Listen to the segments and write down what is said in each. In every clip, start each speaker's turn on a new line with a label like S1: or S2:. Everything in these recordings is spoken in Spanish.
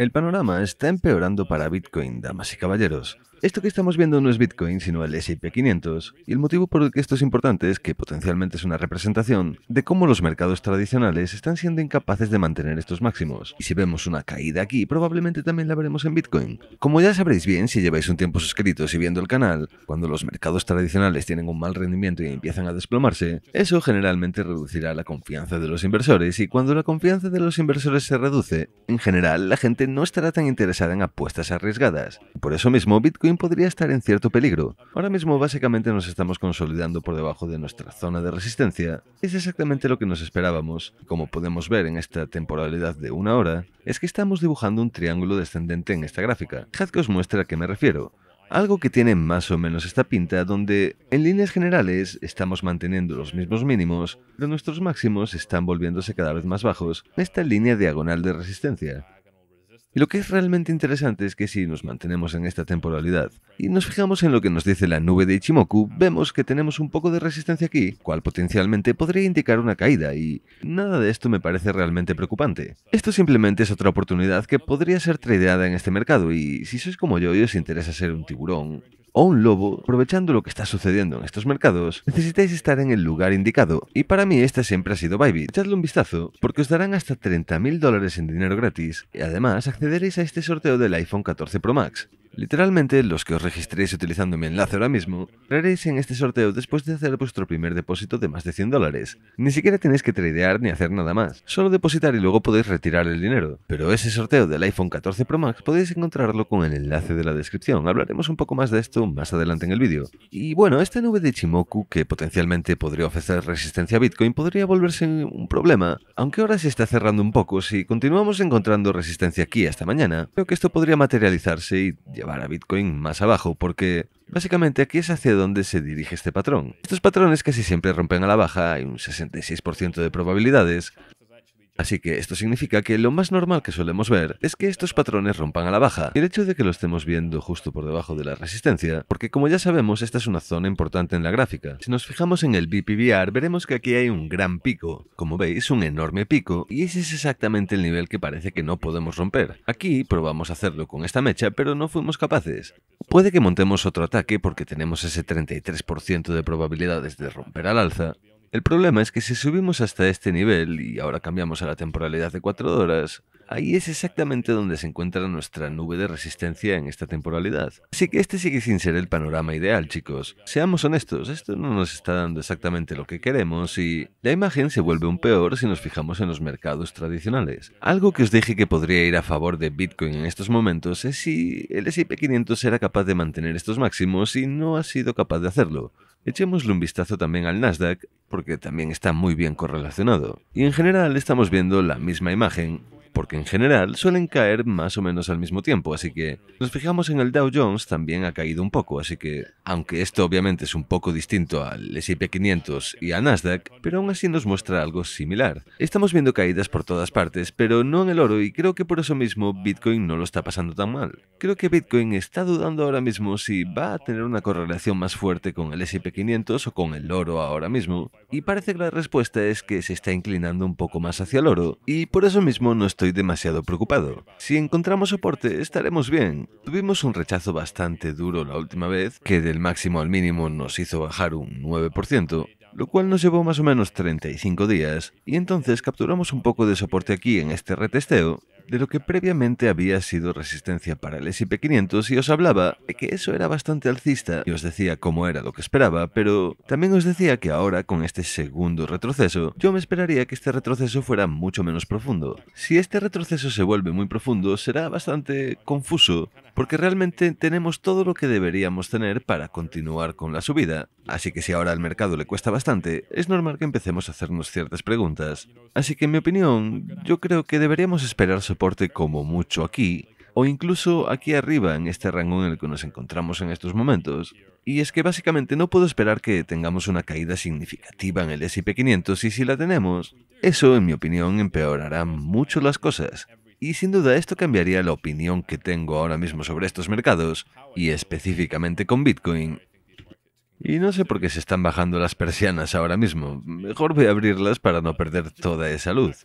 S1: El panorama está empeorando para Bitcoin, damas y caballeros. Esto que estamos viendo no es Bitcoin, sino el S&P 500, y el motivo por el que esto es importante es que potencialmente es una representación de cómo los mercados tradicionales están siendo incapaces de mantener estos máximos. Y si vemos una caída aquí, probablemente también la veremos en Bitcoin. Como ya sabréis bien si lleváis un tiempo suscritos y viendo el canal, cuando los mercados tradicionales tienen un mal rendimiento y empiezan a desplomarse, eso generalmente reducirá la confianza de los inversores y cuando la confianza de los inversores se reduce, en general la gente no estará tan interesada en apuestas arriesgadas. Por eso mismo Bitcoin podría estar en cierto peligro. Ahora mismo básicamente nos estamos consolidando por debajo de nuestra zona de resistencia. Es exactamente lo que nos esperábamos. Como podemos ver en esta temporalidad de una hora, es que estamos dibujando un triángulo descendente en esta gráfica. Dejad que os muestre a qué me refiero. Algo que tiene más o menos esta pinta donde, en líneas generales, estamos manteniendo los mismos mínimos, pero nuestros máximos están volviéndose cada vez más bajos en esta línea diagonal de resistencia. Y lo que es realmente interesante es que si nos mantenemos en esta temporalidad y nos fijamos en lo que nos dice la nube de Ichimoku, vemos que tenemos un poco de resistencia aquí, cual potencialmente podría indicar una caída y nada de esto me parece realmente preocupante. Esto simplemente es otra oportunidad que podría ser tradeada en este mercado y si sois como yo y os interesa ser un tiburón, o un lobo, aprovechando lo que está sucediendo en estos mercados, necesitáis estar en el lugar indicado. Y para mí este siempre ha sido Bybit. Echadle un vistazo, porque os darán hasta 30.000 dólares en dinero gratis y además accederéis a este sorteo del iPhone 14 Pro Max. Literalmente, los que os registréis utilizando mi enlace ahora mismo, entraréis en este sorteo después de hacer vuestro primer depósito de más de 100 dólares. Ni siquiera tenéis que tradear ni hacer nada más, solo depositar y luego podéis retirar el dinero. Pero ese sorteo del iPhone 14 Pro Max podéis encontrarlo con el enlace de la descripción, hablaremos un poco más de esto más adelante en el vídeo. Y bueno, esta nube de Ichimoku, que potencialmente podría ofrecer resistencia a Bitcoin, podría volverse un problema, aunque ahora se está cerrando un poco, si continuamos encontrando resistencia aquí hasta mañana, creo que esto podría materializarse y llevar para Bitcoin más abajo, porque básicamente aquí es hacia donde se dirige este patrón. Estos patrones casi siempre rompen a la baja, hay un 66% de probabilidades, Así que esto significa que lo más normal que solemos ver es que estos patrones rompan a la baja. El hecho de que lo estemos viendo justo por debajo de la resistencia, porque como ya sabemos esta es una zona importante en la gráfica. Si nos fijamos en el BPVR veremos que aquí hay un gran pico, como veis un enorme pico, y ese es exactamente el nivel que parece que no podemos romper. Aquí probamos hacerlo con esta mecha, pero no fuimos capaces. Puede que montemos otro ataque porque tenemos ese 33% de probabilidades de romper al alza, el problema es que si subimos hasta este nivel y ahora cambiamos a la temporalidad de 4 horas, ahí es exactamente donde se encuentra nuestra nube de resistencia en esta temporalidad. Así que este sigue sin ser el panorama ideal, chicos. Seamos honestos, esto no nos está dando exactamente lo que queremos y la imagen se vuelve un peor si nos fijamos en los mercados tradicionales. Algo que os dije que podría ir a favor de Bitcoin en estos momentos es si el S&P 500 era capaz de mantener estos máximos y no ha sido capaz de hacerlo. Echémosle un vistazo también al Nasdaq, porque también está muy bien correlacionado. Y en general estamos viendo la misma imagen porque en general suelen caer más o menos al mismo tiempo, así que nos fijamos en el Dow Jones también ha caído un poco, así que aunque esto obviamente es un poco distinto al S&P 500 y al Nasdaq, pero aún así nos muestra algo similar. Estamos viendo caídas por todas partes, pero no en el oro y creo que por eso mismo Bitcoin no lo está pasando tan mal. Creo que Bitcoin está dudando ahora mismo si va a tener una correlación más fuerte con el S&P 500 o con el oro ahora mismo, y parece que la respuesta es que se está inclinando un poco más hacia el oro y por eso mismo no está estoy demasiado preocupado. Si encontramos soporte, estaremos bien. Tuvimos un rechazo bastante duro la última vez, que del máximo al mínimo nos hizo bajar un 9%, lo cual nos llevó más o menos 35 días, y entonces capturamos un poco de soporte aquí en este retesteo, de lo que previamente había sido resistencia para el SP500 y os hablaba de que eso era bastante alcista y os decía cómo era lo que esperaba, pero también os decía que ahora con este segundo retroceso, yo me esperaría que este retroceso fuera mucho menos profundo. Si este retroceso se vuelve muy profundo, será bastante confuso, porque realmente tenemos todo lo que deberíamos tener para continuar con la subida, Así que si ahora al mercado le cuesta bastante, es normal que empecemos a hacernos ciertas preguntas. Así que en mi opinión, yo creo que deberíamos esperar soporte como mucho aquí, o incluso aquí arriba en este rango en el que nos encontramos en estos momentos. Y es que básicamente no puedo esperar que tengamos una caída significativa en el SP500 y si la tenemos, eso en mi opinión empeorará mucho las cosas. Y sin duda esto cambiaría la opinión que tengo ahora mismo sobre estos mercados, y específicamente con Bitcoin, y no sé por qué se están bajando las persianas ahora mismo. Mejor voy a abrirlas para no perder toda esa luz.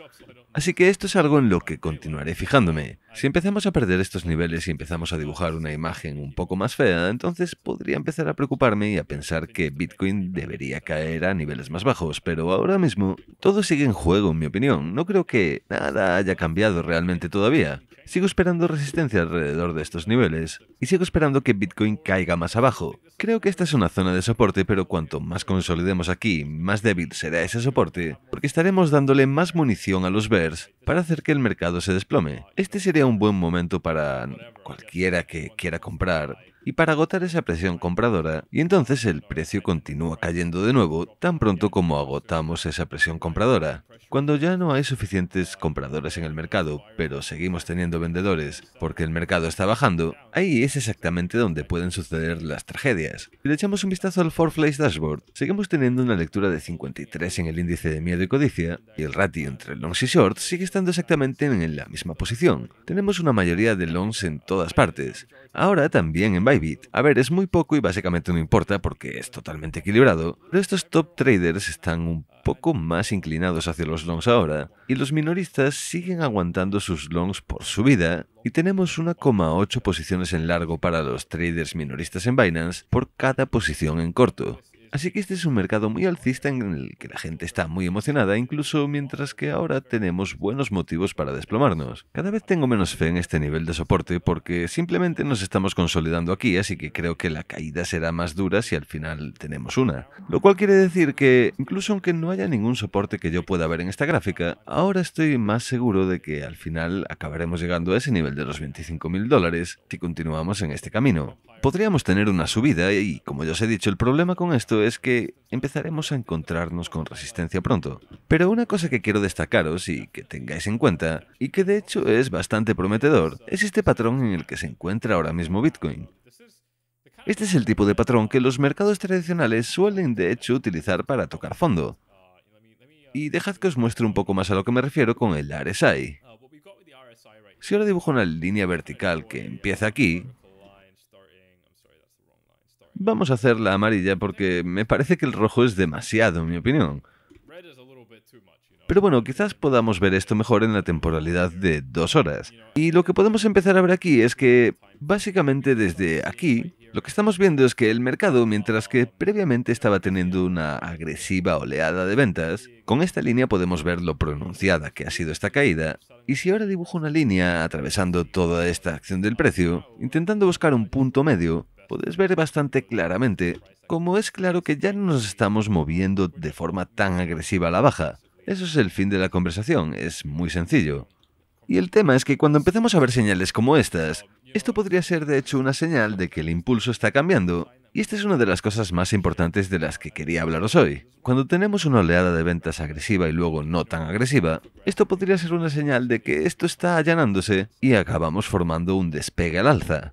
S1: Así que esto es algo en lo que continuaré fijándome. Si empezamos a perder estos niveles y empezamos a dibujar una imagen un poco más fea, entonces podría empezar a preocuparme y a pensar que Bitcoin debería caer a niveles más bajos, pero ahora mismo todo sigue en juego en mi opinión. No creo que nada haya cambiado realmente todavía. Sigo esperando resistencia alrededor de estos niveles y sigo esperando que Bitcoin caiga más abajo. Creo que esta es una zona de soporte, pero cuanto más consolidemos aquí, más débil será ese soporte, porque estaremos dándole más munición a los bears para hacer que el mercado se desplome. Este sería un buen momento para cualquiera que quiera comprar y para agotar esa presión compradora, y entonces el precio continúa cayendo de nuevo tan pronto como agotamos esa presión compradora. Cuando ya no hay suficientes compradores en el mercado, pero seguimos teniendo vendedores porque el mercado está bajando, ahí es exactamente donde pueden suceder las tragedias. Si le echamos un vistazo al Four flash Dashboard, seguimos teniendo una lectura de 53 en el índice de miedo y codicia, y el ratio entre longs y shorts sigue estando exactamente en la misma posición. Tenemos una mayoría de longs en todas partes, Ahora también en Bybit. A ver, es muy poco y básicamente no importa porque es totalmente equilibrado, pero estos top traders están un poco más inclinados hacia los longs ahora, y los minoristas siguen aguantando sus longs por subida, y tenemos 1,8 posiciones en largo para los traders minoristas en Binance por cada posición en corto. Así que este es un mercado muy alcista en el que la gente está muy emocionada, incluso mientras que ahora tenemos buenos motivos para desplomarnos. Cada vez tengo menos fe en este nivel de soporte porque simplemente nos estamos consolidando aquí, así que creo que la caída será más dura si al final tenemos una. Lo cual quiere decir que, incluso aunque no haya ningún soporte que yo pueda ver en esta gráfica, ahora estoy más seguro de que al final acabaremos llegando a ese nivel de los 25.000 dólares si continuamos en este camino podríamos tener una subida y, como ya os he dicho, el problema con esto es que empezaremos a encontrarnos con resistencia pronto. Pero una cosa que quiero destacaros y que tengáis en cuenta, y que de hecho es bastante prometedor, es este patrón en el que se encuentra ahora mismo Bitcoin. Este es el tipo de patrón que los mercados tradicionales suelen de hecho utilizar para tocar fondo. Y dejad que os muestre un poco más a lo que me refiero con el RSI. Si ahora dibujo una línea vertical que empieza aquí, Vamos a hacer la amarilla porque me parece que el rojo es demasiado, en mi opinión. Pero bueno, quizás podamos ver esto mejor en la temporalidad de dos horas. Y lo que podemos empezar a ver aquí es que, básicamente desde aquí, lo que estamos viendo es que el mercado, mientras que previamente estaba teniendo una agresiva oleada de ventas, con esta línea podemos ver lo pronunciada que ha sido esta caída. Y si ahora dibujo una línea atravesando toda esta acción del precio, intentando buscar un punto medio, puedes ver bastante claramente cómo es claro que ya no nos estamos moviendo de forma tan agresiva a la baja. Eso es el fin de la conversación, es muy sencillo. Y el tema es que cuando empezamos a ver señales como estas, esto podría ser de hecho una señal de que el impulso está cambiando. Y esta es una de las cosas más importantes de las que quería hablaros hoy. Cuando tenemos una oleada de ventas agresiva y luego no tan agresiva, esto podría ser una señal de que esto está allanándose y acabamos formando un despegue al alza.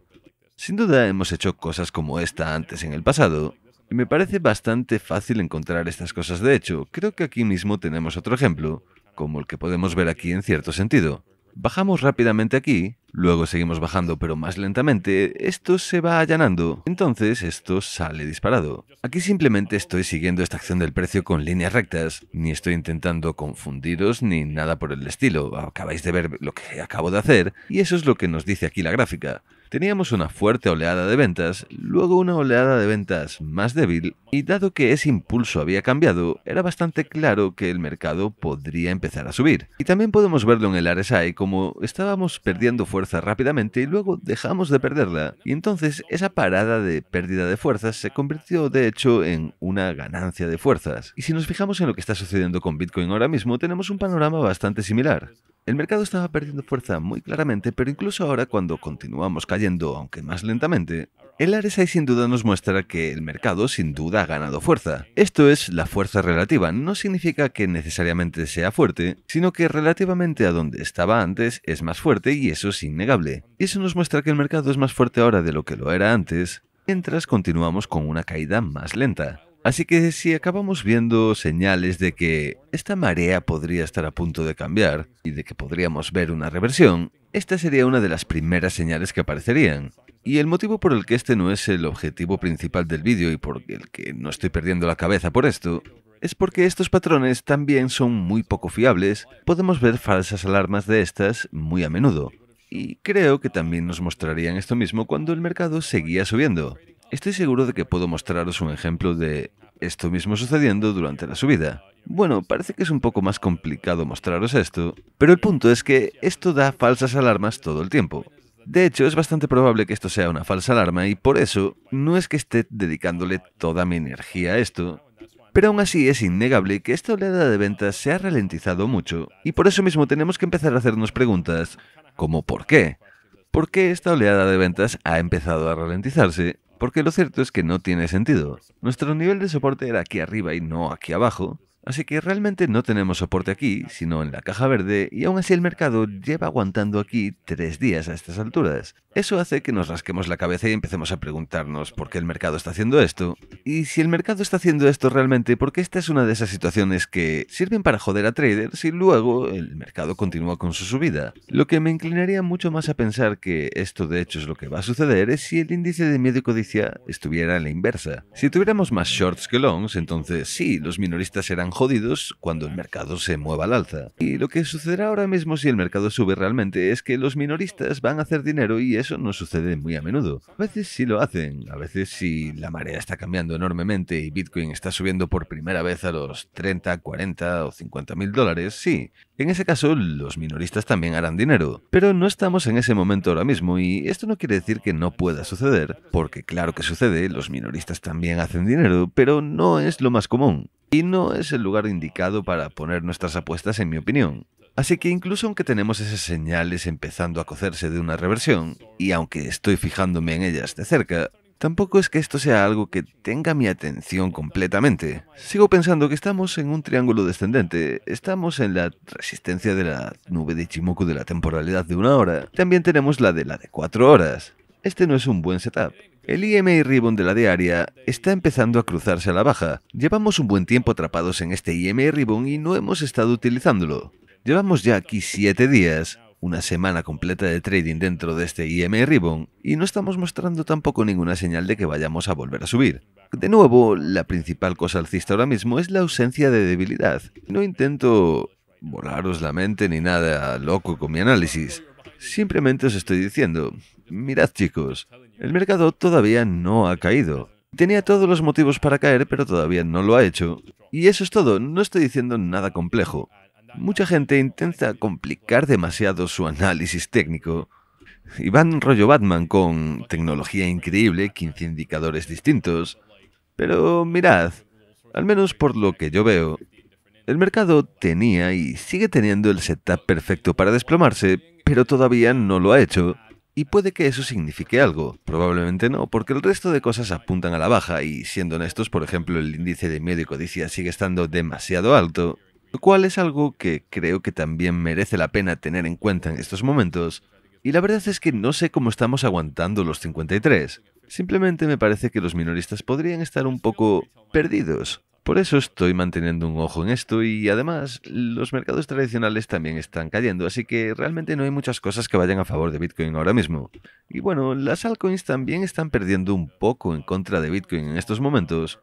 S1: Sin duda hemos hecho cosas como esta antes en el pasado, y me parece bastante fácil encontrar estas cosas. De hecho, creo que aquí mismo tenemos otro ejemplo, como el que podemos ver aquí en cierto sentido. Bajamos rápidamente aquí, luego seguimos bajando pero más lentamente, esto se va allanando, entonces esto sale disparado. Aquí simplemente estoy siguiendo esta acción del precio con líneas rectas, ni estoy intentando confundiros ni nada por el estilo, acabáis de ver lo que acabo de hacer, y eso es lo que nos dice aquí la gráfica. Teníamos una fuerte oleada de ventas, luego una oleada de ventas más débil, y dado que ese impulso había cambiado, era bastante claro que el mercado podría empezar a subir. Y también podemos verlo en el RSI como estábamos perdiendo fuerza rápidamente y luego dejamos de perderla, y entonces esa parada de pérdida de fuerzas se convirtió de hecho en una ganancia de fuerzas. Y si nos fijamos en lo que está sucediendo con Bitcoin ahora mismo, tenemos un panorama bastante similar. El mercado estaba perdiendo fuerza muy claramente, pero incluso ahora cuando continuamos cayendo, aunque más lentamente, el RSI sin duda nos muestra que el mercado sin duda ha ganado fuerza. Esto es la fuerza relativa, no significa que necesariamente sea fuerte, sino que relativamente a donde estaba antes es más fuerte y eso es innegable. Eso nos muestra que el mercado es más fuerte ahora de lo que lo era antes, mientras continuamos con una caída más lenta. Así que si acabamos viendo señales de que esta marea podría estar a punto de cambiar y de que podríamos ver una reversión, esta sería una de las primeras señales que aparecerían. Y el motivo por el que este no es el objetivo principal del vídeo y por el que no estoy perdiendo la cabeza por esto, es porque estos patrones también son muy poco fiables, podemos ver falsas alarmas de estas muy a menudo. Y creo que también nos mostrarían esto mismo cuando el mercado seguía subiendo. Estoy seguro de que puedo mostraros un ejemplo de esto mismo sucediendo durante la subida. Bueno, parece que es un poco más complicado mostraros esto, pero el punto es que esto da falsas alarmas todo el tiempo. De hecho, es bastante probable que esto sea una falsa alarma y por eso no es que esté dedicándole toda mi energía a esto, pero aún así es innegable que esta oleada de ventas se ha ralentizado mucho y por eso mismo tenemos que empezar a hacernos preguntas como ¿por qué? ¿Por qué esta oleada de ventas ha empezado a ralentizarse? Porque lo cierto es que no tiene sentido. Nuestro nivel de soporte era aquí arriba y no aquí abajo, Así que realmente no tenemos soporte aquí, sino en la caja verde, y aún así el mercado lleva aguantando aquí tres días a estas alturas. Eso hace que nos rasquemos la cabeza y empecemos a preguntarnos por qué el mercado está haciendo esto. Y si el mercado está haciendo esto realmente, porque esta es una de esas situaciones que sirven para joder a traders y luego el mercado continúa con su subida. Lo que me inclinaría mucho más a pensar que esto de hecho es lo que va a suceder es si el índice de miedo y codicia estuviera en la inversa. Si tuviéramos más shorts que longs, entonces sí, los minoristas serán jodidos cuando el mercado se mueva al alza. Y lo que sucederá ahora mismo si el mercado sube realmente es que los minoristas van a hacer dinero y eso no sucede muy a menudo. A veces sí lo hacen, a veces si la marea está cambiando enormemente y Bitcoin está subiendo por primera vez a los 30, 40 o 50 mil dólares, sí. En ese caso, los minoristas también harán dinero. Pero no estamos en ese momento ahora mismo y esto no quiere decir que no pueda suceder, porque claro que sucede, los minoristas también hacen dinero, pero no es lo más común. Y no es el lugar indicado para poner nuestras apuestas, en mi opinión. Así que incluso aunque tenemos esas señales empezando a cocerse de una reversión, y aunque estoy fijándome en ellas de cerca, Tampoco es que esto sea algo que tenga mi atención completamente. Sigo pensando que estamos en un triángulo descendente. Estamos en la resistencia de la nube de Ichimoku de la temporalidad de una hora. También tenemos la de la de cuatro horas. Este no es un buen setup. El IMI Ribbon de la diaria está empezando a cruzarse a la baja. Llevamos un buen tiempo atrapados en este IMI Ribbon y no hemos estado utilizándolo. Llevamos ya aquí 7 días una semana completa de trading dentro de este IM e Ribbon y no estamos mostrando tampoco ninguna señal de que vayamos a volver a subir. De nuevo, la principal cosa alcista ahora mismo es la ausencia de debilidad. No intento volaros la mente ni nada loco con mi análisis. Simplemente os estoy diciendo, mirad chicos, el mercado todavía no ha caído. Tenía todos los motivos para caer, pero todavía no lo ha hecho. Y eso es todo, no estoy diciendo nada complejo. Mucha gente intenta complicar demasiado su análisis técnico y van rollo Batman con tecnología increíble, 15 indicadores distintos. Pero mirad, al menos por lo que yo veo, el mercado tenía y sigue teniendo el setup perfecto para desplomarse, pero todavía no lo ha hecho. Y puede que eso signifique algo, probablemente no, porque el resto de cosas apuntan a la baja y, siendo honestos, por ejemplo, el índice de miedo y codicia sigue estando demasiado alto lo cual es algo que creo que también merece la pena tener en cuenta en estos momentos, y la verdad es que no sé cómo estamos aguantando los 53. Simplemente me parece que los minoristas podrían estar un poco perdidos. Por eso estoy manteniendo un ojo en esto y además los mercados tradicionales también están cayendo, así que realmente no hay muchas cosas que vayan a favor de Bitcoin ahora mismo. Y bueno, las altcoins también están perdiendo un poco en contra de Bitcoin en estos momentos,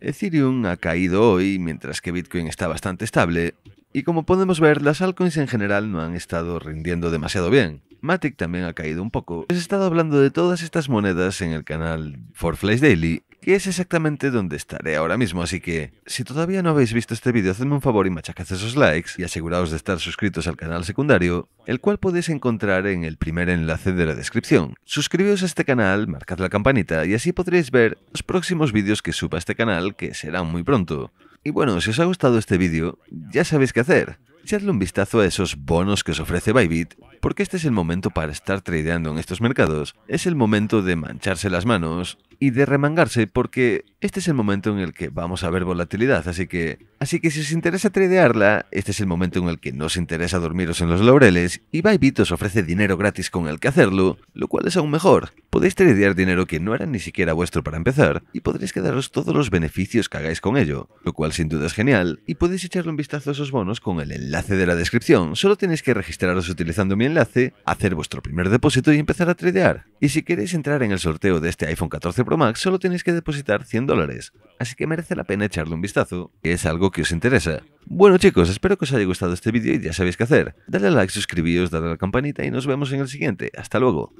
S1: Ethereum ha caído hoy, mientras que Bitcoin está bastante estable, y como podemos ver, las altcoins en general no han estado rindiendo demasiado bien. Matic también ha caído un poco. Pues he estado hablando de todas estas monedas en el canal For Flies Daily, que es exactamente donde estaré ahora mismo, así que si todavía no habéis visto este vídeo, hacedme un favor y machacad esos likes y aseguraos de estar suscritos al canal secundario, el cual podéis encontrar en el primer enlace de la descripción. Suscribíos a este canal, marcad la campanita y así podréis ver los próximos vídeos que suba este canal, que serán muy pronto. Y bueno, si os ha gustado este vídeo, ya sabéis qué hacer. Echadle un vistazo a esos bonos que os ofrece Bybit porque este es el momento para estar tradeando en estos mercados, es el momento de mancharse las manos y de remangarse porque este es el momento en el que vamos a ver volatilidad, así que así que si os interesa tradearla, este es el momento en el que no os interesa dormiros en los laureles y Bybit os ofrece dinero gratis con el que hacerlo, lo cual es aún mejor. Podéis tradear dinero que no era ni siquiera vuestro para empezar y podréis quedaros todos los beneficios que hagáis con ello, lo cual sin duda es genial y podéis echarle un vistazo a esos bonos con el enlace de la descripción. Solo tenéis que registraros utilizando mi enlace, hacer vuestro primer depósito y empezar a tradear. Y si queréis entrar en el sorteo de este iPhone 14 Pro Max, solo tenéis que depositar 100 dólares. Así que merece la pena echarle un vistazo, que es algo que os interesa. Bueno chicos, espero que os haya gustado este vídeo y ya sabéis qué hacer. Dale like, suscribíos, dale a la campanita y nos vemos en el siguiente. Hasta luego.